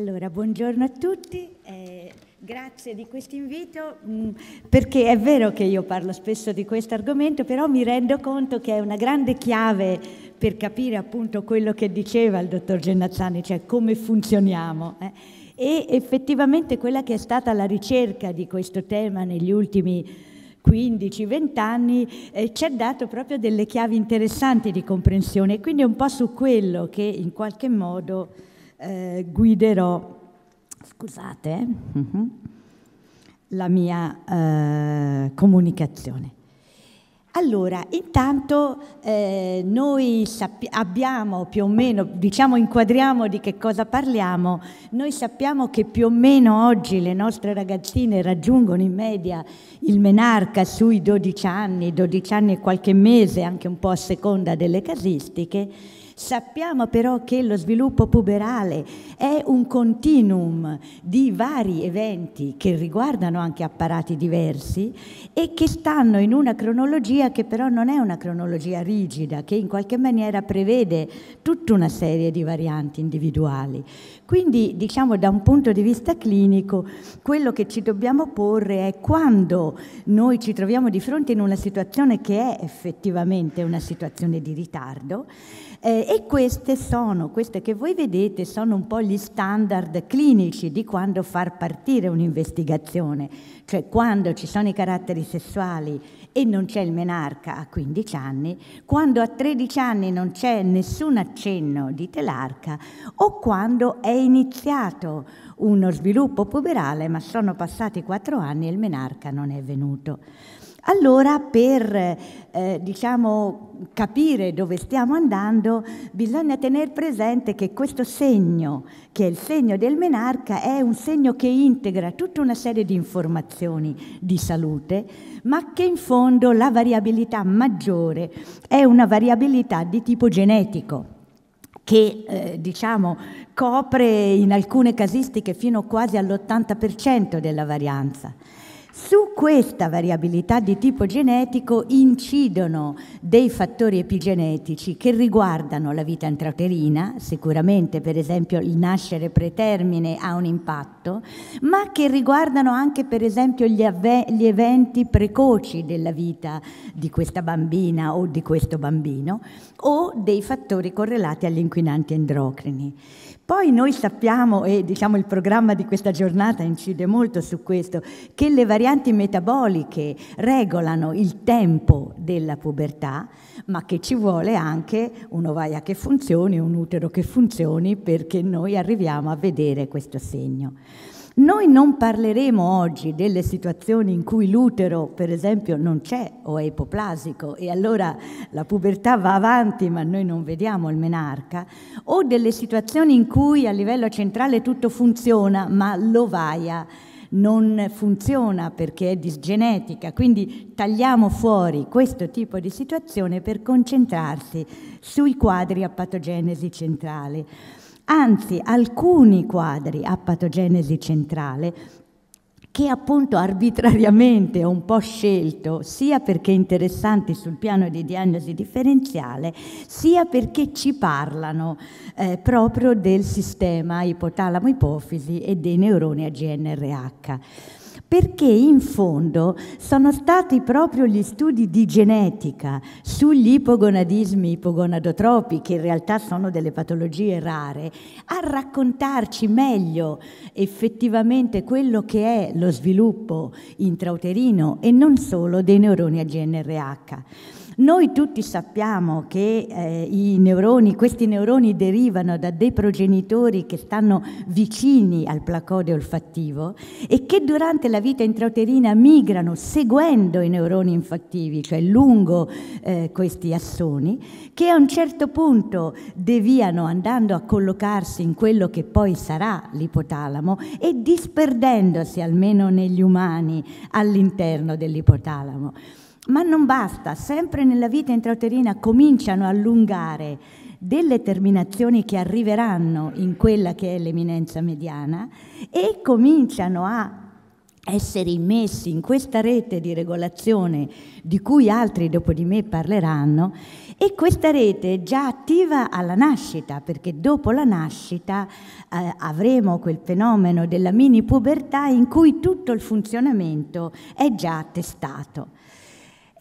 Allora, buongiorno a tutti, eh, grazie di questo invito, mm, perché è vero che io parlo spesso di questo argomento, però mi rendo conto che è una grande chiave per capire appunto quello che diceva il dottor Gennazzani, cioè come funzioniamo. Eh. E effettivamente quella che è stata la ricerca di questo tema negli ultimi 15-20 anni eh, ci ha dato proprio delle chiavi interessanti di comprensione, quindi è un po' su quello che in qualche modo eh, guiderò, scusate, mm-hmm, la mia eh, comunicazione. Allora, intanto eh, noi sappi- abbiamo più o meno, diciamo inquadriamo di che cosa parliamo, noi sappiamo che più o meno oggi le nostre ragazzine raggiungono in media il menarca sui 12 anni, 12 anni e qualche mese, anche un po' a seconda delle casistiche, Sappiamo però che lo sviluppo puberale è un continuum di vari eventi che riguardano anche apparati diversi e che stanno in una cronologia che però non è una cronologia rigida, che in qualche maniera prevede tutta una serie di varianti individuali. Quindi diciamo da un punto di vista clinico quello che ci dobbiamo porre è quando noi ci troviamo di fronte in una situazione che è effettivamente una situazione di ritardo, eh, e queste sono, queste che voi vedete, sono un po' gli standard clinici di quando far partire un'investigazione, cioè quando ci sono i caratteri sessuali e non c'è il menarca a 15 anni, quando a 13 anni non c'è nessun accenno di telarca o quando è iniziato uno sviluppo puberale ma sono passati 4 anni e il menarca non è venuto. Allora per eh, diciamo, capire dove stiamo andando bisogna tenere presente che questo segno, che è il segno del menarca, è un segno che integra tutta una serie di informazioni di salute, ma che in fondo la variabilità maggiore è una variabilità di tipo genetico che eh, diciamo, copre in alcune casistiche fino quasi all'80% della varianza. Su questa variabilità di tipo genetico incidono dei fattori epigenetici che riguardano la vita intrauterina, sicuramente per esempio il nascere pretermine ha un impatto, ma che riguardano anche per esempio gli, gli eventi precoci della vita di questa bambina o di questo bambino o dei fattori correlati agli inquinanti endocrini. Poi noi sappiamo, e diciamo il programma di questa giornata incide molto su questo, che le varianti metaboliche regolano il tempo della pubertà, ma che ci vuole anche un'ovaia che funzioni, un utero che funzioni, perché noi arriviamo a vedere questo segno. Noi non parleremo oggi delle situazioni in cui l'utero, per esempio, non c'è o è ipoplasico e allora la pubertà va avanti ma noi non vediamo il menarca, o delle situazioni in cui a livello centrale tutto funziona ma l'ovaia non funziona perché è disgenetica, quindi tagliamo fuori questo tipo di situazione per concentrarsi sui quadri a patogenesi centrale anzi alcuni quadri a patogenesi centrale che appunto arbitrariamente ho un po' scelto, sia perché interessanti sul piano di diagnosi differenziale, sia perché ci parlano eh, proprio del sistema ipotalamo-ipofisi e dei neuroni a GNRH perché in fondo sono stati proprio gli studi di genetica sugli ipogonadismi ipogonadotropi, che in realtà sono delle patologie rare, a raccontarci meglio effettivamente quello che è lo sviluppo intrauterino e non solo dei neuroni a GNRH. Noi tutti sappiamo che eh, neuroni, questi neuroni derivano da dei progenitori che stanno vicini al placode olfattivo e che durante la vita intrauterina migrano seguendo i neuroni infattivi, cioè lungo eh, questi assoni, che a un certo punto deviano andando a collocarsi in quello che poi sarà l'ipotalamo e disperdendosi almeno negli umani all'interno dell'ipotalamo. Ma non basta, sempre nella vita intrauterina cominciano a allungare delle terminazioni che arriveranno in quella che è l'eminenza mediana e cominciano a essere immessi in questa rete di regolazione di cui altri dopo di me parleranno e questa rete è già attiva alla nascita perché dopo la nascita eh, avremo quel fenomeno della mini pubertà in cui tutto il funzionamento è già attestato.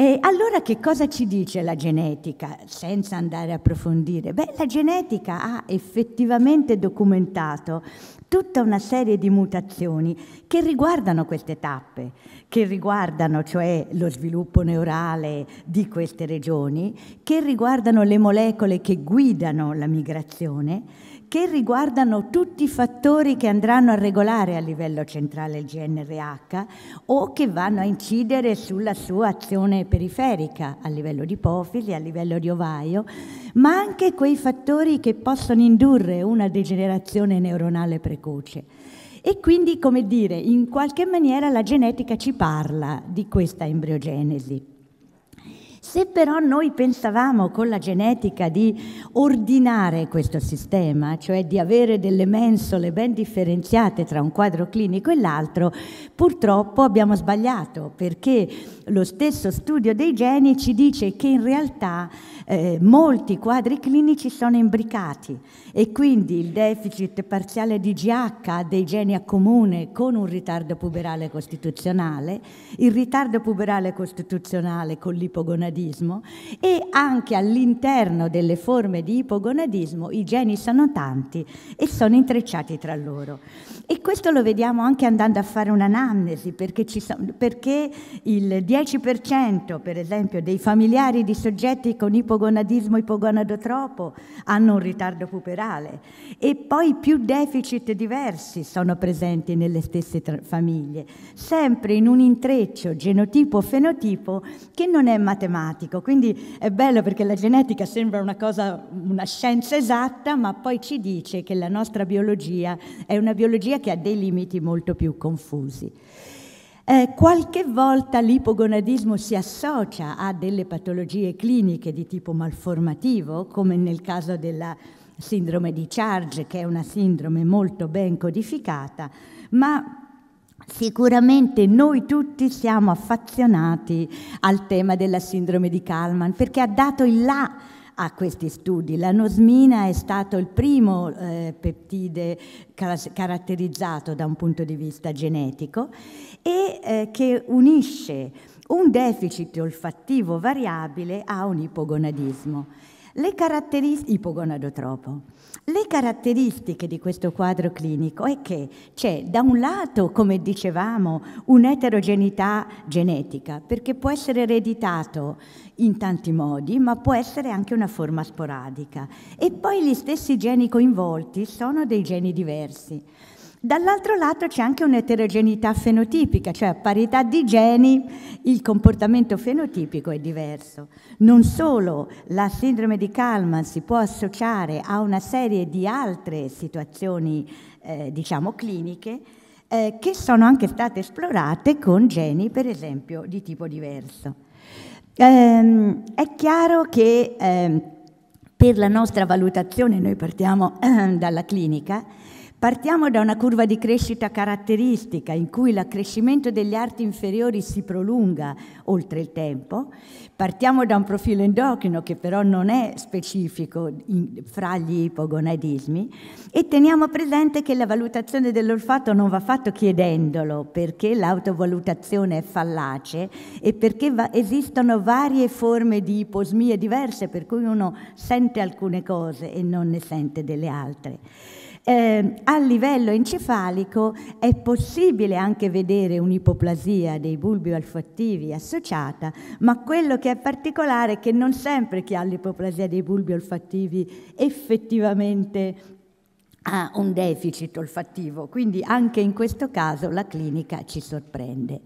E allora che cosa ci dice la genetica, senza andare a approfondire? Beh, la genetica ha effettivamente documentato tutta una serie di mutazioni che riguardano queste tappe, che riguardano cioè lo sviluppo neurale di queste regioni, che riguardano le molecole che guidano la migrazione, che riguardano tutti i fattori che andranno a regolare a livello centrale il GNRH o che vanno a incidere sulla sua azione periferica a livello di ipofisi, a livello di ovaio, ma anche quei fattori che possono indurre una degenerazione neuronale precoce. E quindi, come dire, in qualche maniera la genetica ci parla di questa embriogenesi. Se però noi pensavamo con la genetica di ordinare questo sistema, cioè di avere delle mensole ben differenziate tra un quadro clinico e l'altro, purtroppo abbiamo sbagliato perché lo stesso studio dei geni ci dice che in realtà eh, molti quadri clinici sono imbricati e quindi il deficit parziale di GH dei geni a comune con un ritardo puberale costituzionale, il ritardo puberale costituzionale con l'ipogonadismo, ipogonadismo e anche all'interno delle forme di ipogonadismo i geni sono tanti e sono intrecciati tra loro. E questo lo vediamo anche andando a fare un'anamnesi, perché, sono, perché il 10% per esempio dei familiari di soggetti con ipogonadismo ipogonadotropo hanno un ritardo puperale e poi più deficit diversi sono presenti nelle stesse famiglie, sempre in un intreccio genotipo-fenotipo che non è matematico automatico. Quindi è bello perché la genetica sembra una, cosa, una scienza esatta, ma poi ci dice che la nostra biologia è una biologia che ha dei limiti molto più confusi. Eh, qualche volta l'ipogonadismo si associa a delle patologie cliniche di tipo malformativo, come nel caso della sindrome di Charge, che è una sindrome molto ben codificata, ma Sicuramente noi tutti siamo affazionati al tema della sindrome di Kalman perché ha dato il là a questi studi. La nosmina è stato il primo eh, peptide caratterizzato da un punto di vista genetico e eh, che unisce un deficit olfattivo variabile a un ipogonadismo. Le caratteristiche ipogonadotropo. Le caratteristiche di questo quadro clinico è che c'è da un lato, come dicevamo, un'eterogeneità genetica, perché può essere ereditato in tanti modi, ma può essere anche una forma sporadica. E poi gli stessi geni coinvolti sono dei geni diversi. Dall'altro lato c'è anche un'eterogeneità fenotipica, cioè a parità di geni il comportamento fenotipico è diverso. Non solo la sindrome di Kalman si può associare a una serie di altre situazioni, eh, diciamo, cliniche, eh, che sono anche state esplorate con geni, per esempio, di tipo diverso. Ehm, è chiaro che eh, per la nostra valutazione, noi partiamo dalla clinica, Partiamo da una curva di crescita caratteristica in cui l'accrescimento degli arti inferiori si prolunga oltre il tempo, partiamo da un profilo endocrino che però non è specifico in, fra gli ipogonadismi e teniamo presente che la valutazione dell'olfatto non va fatto chiedendolo perché l'autovalutazione è fallace e perché va, esistono varie forme di iposmie diverse per cui uno sente alcune cose e non ne sente delle altre eh, a livello encefalico è possibile anche vedere un'ipoplasia dei bulbi olfattivi associata, ma quello che è particolare è che non sempre chi ha l'ipoplasia dei bulbi olfattivi effettivamente ha un deficit olfattivo, quindi anche in questo caso la clinica ci sorprende.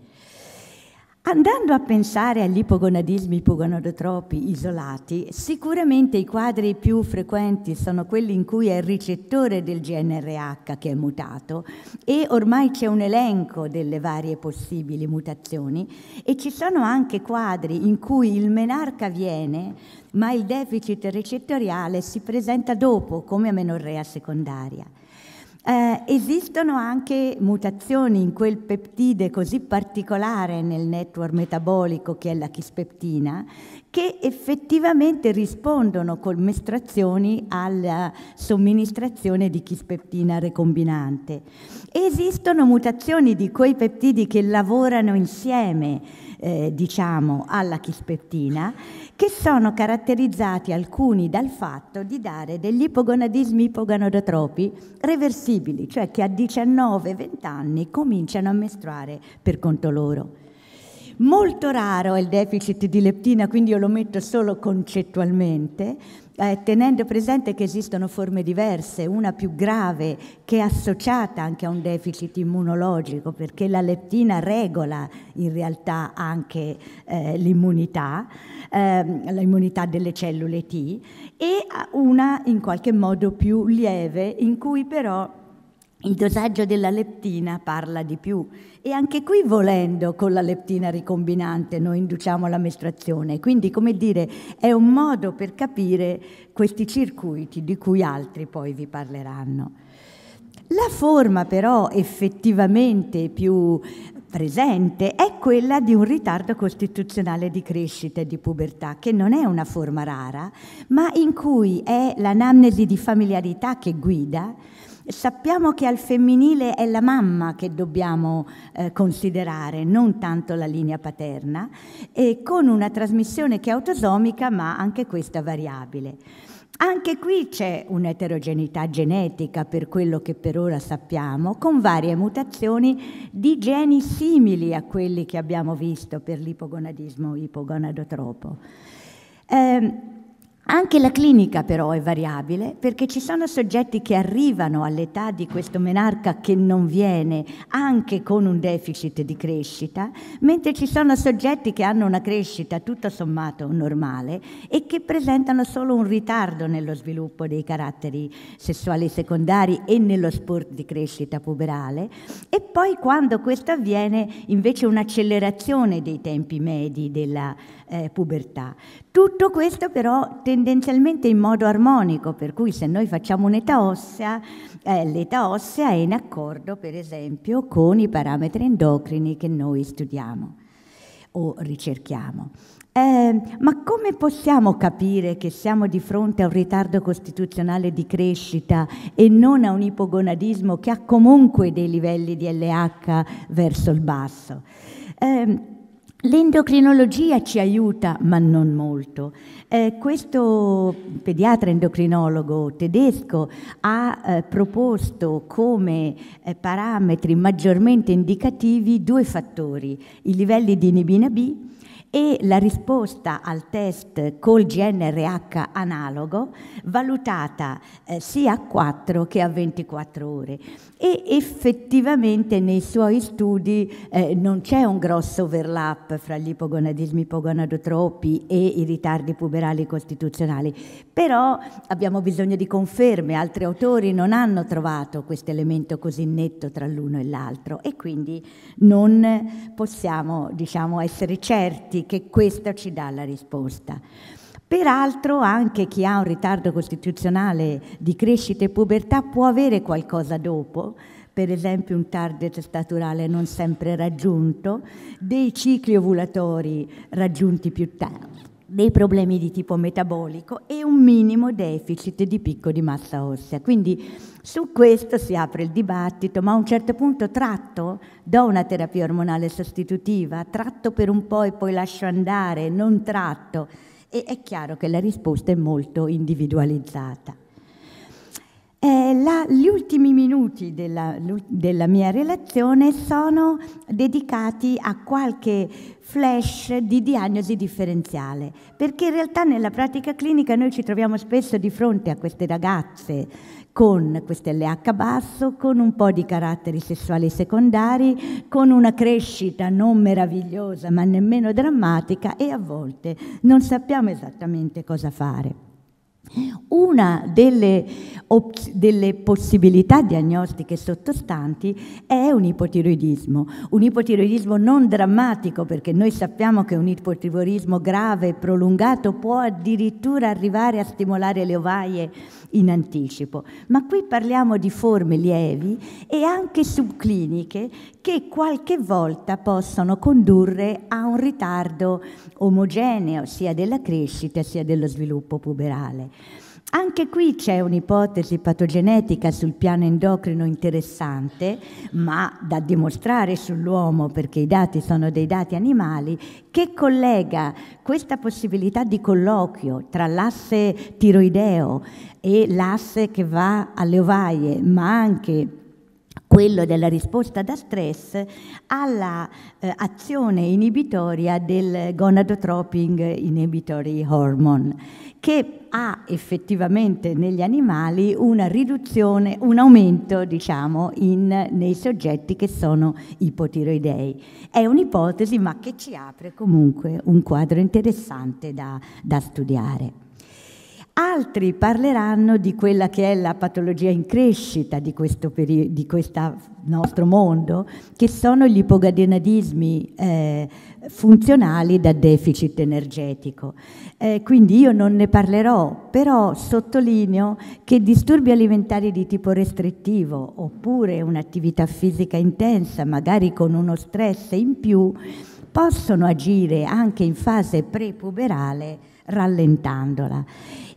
Andando a pensare agli ipogonadismi ipogonadotropi isolati, sicuramente i quadri più frequenti sono quelli in cui è il ricettore del GNRH che è mutato e ormai c'è un elenco delle varie possibili mutazioni e ci sono anche quadri in cui il menarca viene ma il deficit recettoriale si presenta dopo come amenorrea secondaria. Eh, esistono anche mutazioni in quel peptide così particolare nel network metabolico che è la chispeptina che effettivamente rispondono con mestrazioni alla somministrazione di chispeptina recombinante. Esistono mutazioni di quei peptidi che lavorano insieme eh, diciamo, alla chispettina, che sono caratterizzati alcuni dal fatto di dare degli ipogonadismi ipoganodotropi reversibili, cioè che a 19-20 anni cominciano a mestruare per conto loro. Molto raro è il deficit di leptina, quindi io lo metto solo concettualmente, eh, tenendo presente che esistono forme diverse, una più grave che è associata anche a un deficit immunologico, perché la leptina regola in realtà anche eh, l'immunità, ehm, l'immunità delle cellule T, e una in qualche modo più lieve, in cui però il dosaggio della leptina parla di più e anche qui volendo con la leptina ricombinante noi induciamo la mestrazione, quindi come dire è un modo per capire questi circuiti di cui altri poi vi parleranno. La forma però effettivamente più presente è quella di un ritardo costituzionale di crescita e di pubertà, che non è una forma rara, ma in cui è l'anamnesi di familiarità che guida, Sappiamo che al femminile è la mamma che dobbiamo eh, considerare, non tanto la linea paterna, e con una trasmissione che è autosomica, ma anche questa variabile. Anche qui c'è un'eterogeneità genetica, per quello che per ora sappiamo, con varie mutazioni di geni simili a quelli che abbiamo visto per l'ipogonadismo ipogonadotropo. Eh, anche la clinica però è variabile perché ci sono soggetti che arrivano all'età di questo menarca che non viene anche con un deficit di crescita, mentre ci sono soggetti che hanno una crescita tutto sommato normale e che presentano solo un ritardo nello sviluppo dei caratteri sessuali secondari e nello sport di crescita puberale e poi quando questo avviene invece un'accelerazione dei tempi medi della eh, pubertà. Tutto questo però tendenzialmente in modo armonico, per cui se noi facciamo un'età ossea, eh, l'età ossea è in accordo per esempio con i parametri endocrini che noi studiamo o ricerchiamo. Eh, ma come possiamo capire che siamo di fronte a un ritardo costituzionale di crescita e non a un ipogonadismo che ha comunque dei livelli di LH verso il basso? Eh, L'endocrinologia ci aiuta, ma non molto. Eh, questo pediatra endocrinologo tedesco ha eh, proposto come eh, parametri maggiormente indicativi due fattori, i livelli di inibina B e la risposta al test col GNRH analogo valutata eh, sia a 4 che a 24 ore e effettivamente nei suoi studi eh, non c'è un grosso overlap fra gli ipogonadismi ipogonadotropi e i ritardi puberali costituzionali, però abbiamo bisogno di conferme, altri autori non hanno trovato questo elemento così netto tra l'uno e l'altro e quindi non possiamo diciamo, essere certi che questa ci dà la risposta. Peraltro anche chi ha un ritardo costituzionale di crescita e pubertà può avere qualcosa dopo, per esempio un target staturale non sempre raggiunto, dei cicli ovulatori raggiunti più tardi dei problemi di tipo metabolico e un minimo deficit di picco di massa ossea. Quindi su questo si apre il dibattito, ma a un certo punto tratto, do una terapia ormonale sostitutiva, tratto per un po' e poi lascio andare, non tratto. E è chiaro che la risposta è molto individualizzata. Eh, la, gli ultimi minuti della, della, mia relazione sono dedicati a qualche flash di diagnosi differenziale, perché in realtà nella pratica clinica noi ci troviamo spesso di fronte a queste ragazze con queste LH basso, con un po' di caratteri sessuali secondari, con una crescita non meravigliosa ma nemmeno drammatica e a volte non sappiamo esattamente cosa fare. Una delle, op- delle, possibilità diagnostiche sottostanti è un ipotiroidismo, un ipotiroidismo non drammatico perché noi sappiamo che un ipotiroidismo grave e prolungato può addirittura arrivare a stimolare le ovaie in anticipo, ma qui parliamo di forme lievi e anche subcliniche che qualche volta possono condurre a un ritardo omogeneo sia della crescita sia dello sviluppo puberale. Anche qui c'è un'ipotesi patogenetica sul piano endocrino interessante, ma da dimostrare sull'uomo, perché i dati sono dei dati animali, che collega questa possibilità di colloquio tra l'asse tiroideo e l'asse che va alle ovaie, ma anche quello della risposta da stress all'azione eh, inibitoria del gonadotropin inhibitory hormone, che ha effettivamente negli animali una riduzione, un aumento diciamo, in, nei soggetti che sono ipotiroidei. È un'ipotesi ma che ci apre comunque un quadro interessante da, da studiare. Altri parleranno di quella che è la patologia in crescita di questo, di nostro mondo, che sono gli ipogadenadismi eh, funzionali da deficit energetico. Eh, quindi io non ne parlerò, però sottolineo che disturbi alimentari di tipo restrittivo oppure un'attività fisica intensa, magari con uno stress in più, possono agire anche in fase prepuberale rallentandola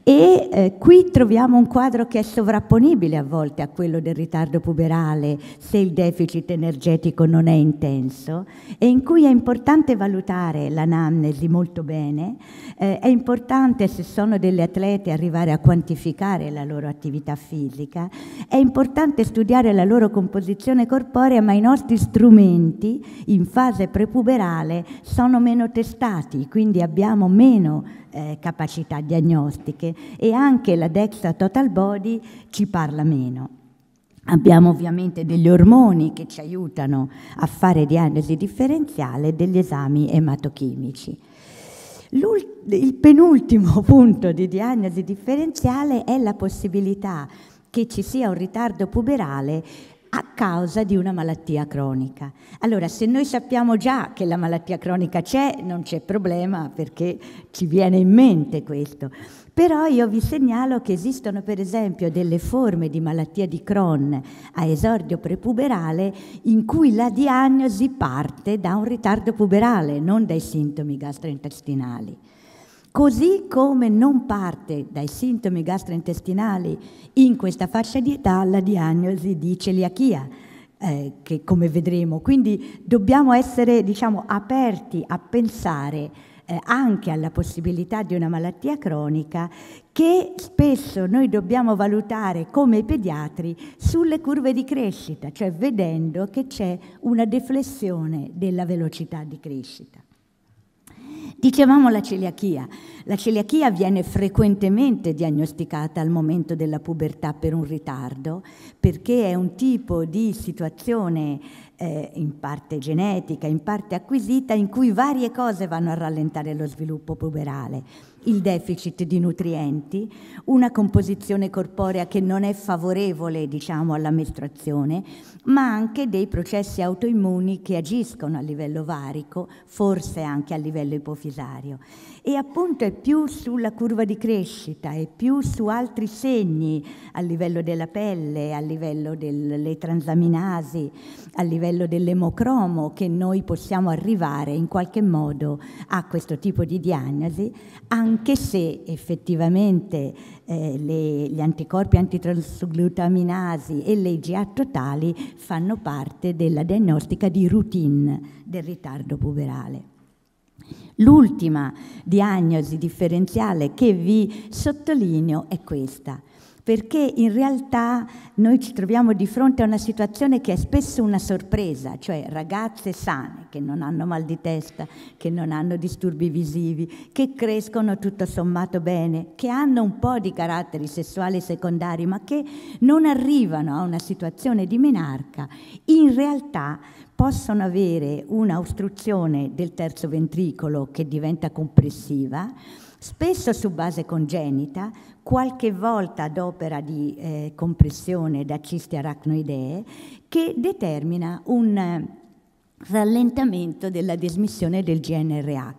e eh, qui troviamo un quadro che è sovrapponibile a volte a quello del ritardo puberale se il deficit energetico non è intenso e in cui è importante valutare l'anamnesi molto bene, eh, è importante se sono delle atlete arrivare a quantificare la loro attività fisica, è importante studiare la loro composizione corporea ma i nostri strumenti in fase prepuberale sono meno testati, quindi abbiamo meno eh, capacità diagnostiche e anche la DEXA total body ci parla meno. Abbiamo ovviamente degli ormoni che ci aiutano a fare diagnosi differenziale degli esami ematochimici. Il penultimo punto di diagnosi differenziale è la possibilità che ci sia un ritardo puberale a causa di una malattia cronica. Allora, se noi sappiamo già che la malattia cronica c'è, non c'è problema perché ci viene in mente questo. Però io vi segnalo che esistono per esempio delle forme di malattia di Crohn a esordio prepuberale in cui la diagnosi parte da un ritardo puberale, non dai sintomi gastrointestinali. Così come non parte dai sintomi gastrointestinali in questa fascia di età la diagnosi di celiachia, eh, che come vedremo. Quindi dobbiamo essere diciamo, aperti a pensare eh, anche alla possibilità di una malattia cronica che spesso noi dobbiamo valutare come pediatri sulle curve di crescita, cioè vedendo che c'è una deflessione della velocità di crescita. Dicevamo la celiachia. La celiachia viene frequentemente diagnosticata al momento della pubertà per un ritardo, perché è un tipo di situazione eh, in parte genetica, in parte acquisita, in cui varie cose vanno a rallentare lo sviluppo puberale. Il deficit di nutrienti, una composizione corporea che non è favorevole diciamo, alla mestruazione, ma anche dei processi autoimmuni che agiscono a livello varico, forse anche a livello ipofisario. E appunto è più sulla curva di crescita, è più su altri segni a livello della pelle, a livello delle transaminasi, a livello livello dell'emocromo che noi possiamo arrivare in qualche modo a questo tipo di diagnosi, anche se effettivamente eh, le, gli anticorpi antitransglutaminasi e le IGA totali fanno parte della diagnostica di routine del ritardo puberale. L'ultima diagnosi differenziale che vi sottolineo è questa perché in realtà noi ci troviamo di fronte a una situazione che è spesso una sorpresa, cioè ragazze sane che non hanno mal di testa, che non hanno disturbi visivi, che crescono tutto sommato bene, che hanno un po' di caratteri sessuali secondari, ma che non arrivano a una situazione di menarca, in realtà possono avere una ostruzione del terzo ventricolo che diventa compressiva, spesso su base congenita, qualche volta ad opera di eh, compressione da cisti aracnoidee, che determina un eh, rallentamento della dismissione del GNRH.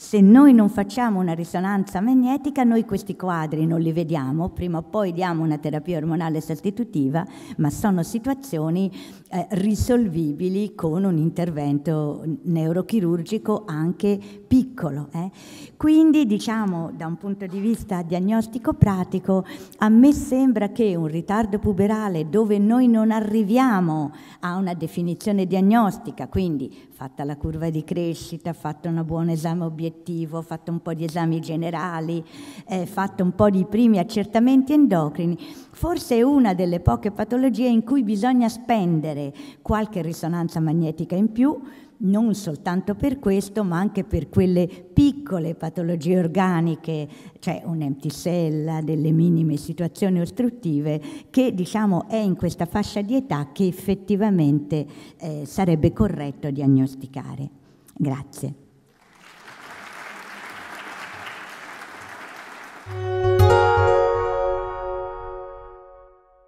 Se noi non facciamo una risonanza magnetica, noi questi quadri non li vediamo, prima o poi diamo una terapia ormonale sostitutiva, ma sono situazioni eh, risolvibili con un intervento neurochirurgico anche piccolo. Eh. Quindi diciamo da un punto di vista diagnostico pratico, a me sembra che un ritardo puberale dove noi non arriviamo a una definizione diagnostica, quindi fatta la curva di crescita, fatto un buon esame obiettivo, obiettivo, fatto un po' di esami generali, eh, fatto un po' di primi accertamenti endocrini, forse è una delle poche patologie in cui bisogna spendere qualche risonanza magnetica in più, non soltanto per questo, ma anche per quelle piccole patologie organiche, cioè cell, delle minime situazioni ostruttive, che diciamo è in questa fascia di età che effettivamente eh, sarebbe corretto diagnosticare. Grazie.